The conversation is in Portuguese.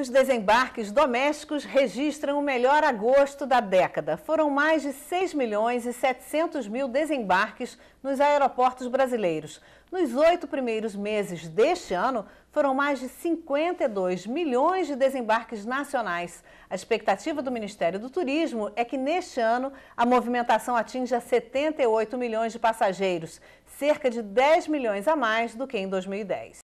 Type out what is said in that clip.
os desembarques domésticos registram o melhor agosto da década. Foram mais de 6 milhões e 700 mil desembarques nos aeroportos brasileiros. Nos oito primeiros meses deste ano, foram mais de 52 milhões de desembarques nacionais. A expectativa do Ministério do Turismo é que neste ano a movimentação atinja 78 milhões de passageiros, cerca de 10 milhões a mais do que em 2010.